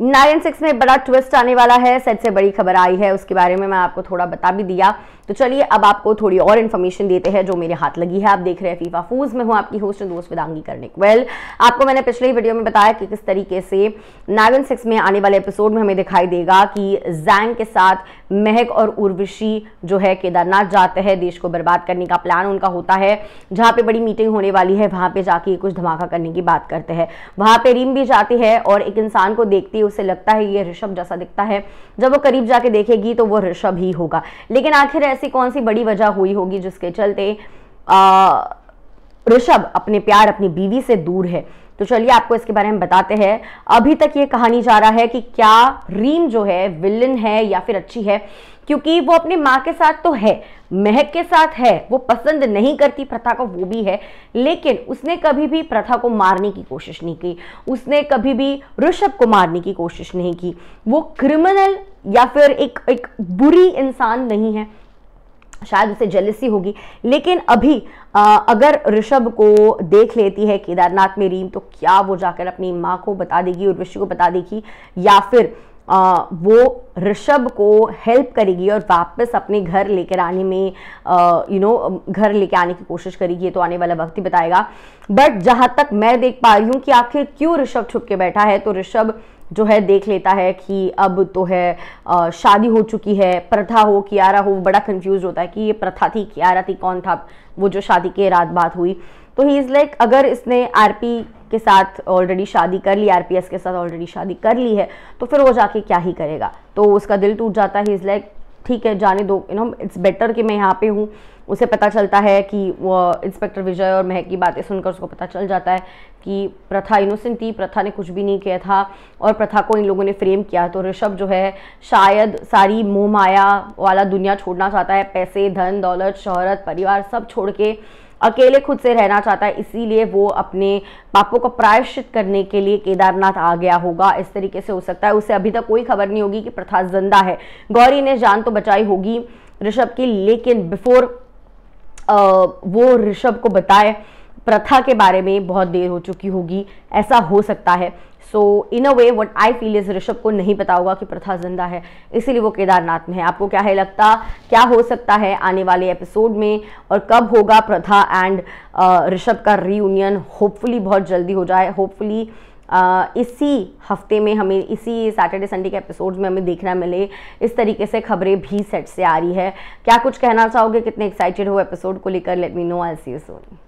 nine six में बड़ा twist आने वाला है सेट से बड़ी खबर आई है उसके बारे में मैं आपको थोड़ा बता भी दिया तो चलिए अब आपको थोड़ी और इन्फॉर्मेशन देते हैं जो मेरे हाथ लगी है आप देख रहे हैं फीफा फूज में हूँ आपकी होस्ट दोस्त विदांगी करने वेल well, आपको मैंने पिछले ही वीडियो में बताया कि किस तरीके से नाइन सिक्स में आने वाले एपिसोड में हमें दिखाई देगा कि जैंग के साथ महक और उर्वशी जो है केदारनाथ जाते हैं देश को बर्बाद करने का प्लान उनका होता है जहाँ पे बड़ी मीटिंग होने वाली है वहाँ पे जाके कुछ धमाका करने की बात करते हैं वहाँ पे रिम भी जाती है और एक इंसान को देखती हुए उसे लगता है ये ऋषभ जैसा दिखता है जब वो करीब जाके देखेगी तो वो ऋषभ ही होगा लेकिन आखिर ऐसी कौन सी बड़ी वजह हुई होगी जिसके चलते ऋषभ अपने प्यार अपनी बीवी से दूर है तो चलिए आपको इसके बारे में बताते हैं अभी तक ये कहानी जा रहा है कि क्या रीम जो है विलन है या फिर अच्छी है क्योंकि वो अपनी माँ के साथ तो है महक के साथ है वो पसंद नहीं करती प्रथा को वो भी है लेकिन उसने कभी भी प्रथा को मारने की कोशिश नहीं की उसने कभी भी ऋषभ को मारने की कोशिश नहीं की वो क्रिमिनल या फिर एक एक बुरी इंसान नहीं है शायद उसे जलसी होगी लेकिन अभी आ, अगर ऋषभ को देख लेती है केदारनाथ में रीम तो क्या वो जाकर अपनी माँ को बता देगी और ऋषि को बता देगी या फिर आ, वो ऋषभ को हेल्प करेगी और वापस अपने घर लेकर आने में यू नो घर लेकर आने की कोशिश करेगी तो आने वाला वक्त ही बताएगा बट जहाँ तक मैं देख पा रही हूँ कि आखिर क्यों ऋषभ छुप के बैठा है तो ऋषभ जो है देख लेता है कि अब तो है शादी हो चुकी है प्रथा हो कियारा हो बड़ा कंफ्यूज होता है कि ये प्रथा थी कियारा थी कौन था वो जो शादी के रात बात हुई तो ही इज़ लाइक अगर इसने आर के साथ ऑलरेडी शादी कर ली आर के साथ ऑलरेडी शादी कर ली है तो फिर वो जाके क्या ही करेगा तो उसका दिल टूट जाता है इज़ लाइक ठीक है जाने दो यू नो इट्स बेटर कि मैं यहाँ पे हूँ उसे पता चलता है कि वो इंस्पेक्टर विजय और महक की बातें सुनकर उसको पता चल जाता है कि प्रथा इनोसेंट थी प्रथा ने कुछ भी नहीं किया था और प्रथा को इन लोगों ने फ्रेम किया तो ऋषभ जो है शायद सारी मोह माया वाला दुनिया छोड़ना चाहता है पैसे धन दौलत शहरत परिवार सब छोड़ के अकेले खुद से रहना चाहता है इसीलिए वो अपने पापों को प्रायश्चित करने के लिए केदारनाथ आ गया होगा इस तरीके से हो सकता है उसे अभी तक कोई खबर नहीं होगी कि प्रथा जिंदा है गौरी ने जान तो बचाई होगी ऋषभ की लेकिन बिफोर आ, वो ऋषभ को बताए प्रथा के बारे में बहुत देर हो चुकी होगी ऐसा हो सकता है so in a way what I feel is Rishabh को नहीं पता होगा कि प्रथा जिंदा है इसीलिए वो केदारनाथ में है आपको क्या है लगता क्या हो सकता है आने वाले एपिसोड में और कब होगा प्रथा एंड ऋषभ का रीयूनियन होपफुली बहुत जल्दी हो जाए होपफुली Uh, इसी हफ्ते में हमें इसी सैटरडे संडे के एपिसोड्स में हमें देखना मिले इस तरीके से खबरें भी सेट से आ रही है क्या कुछ कहना चाहोगे कितने एक्साइटेड हो एपिसोड को लेकर let me know I see you Soni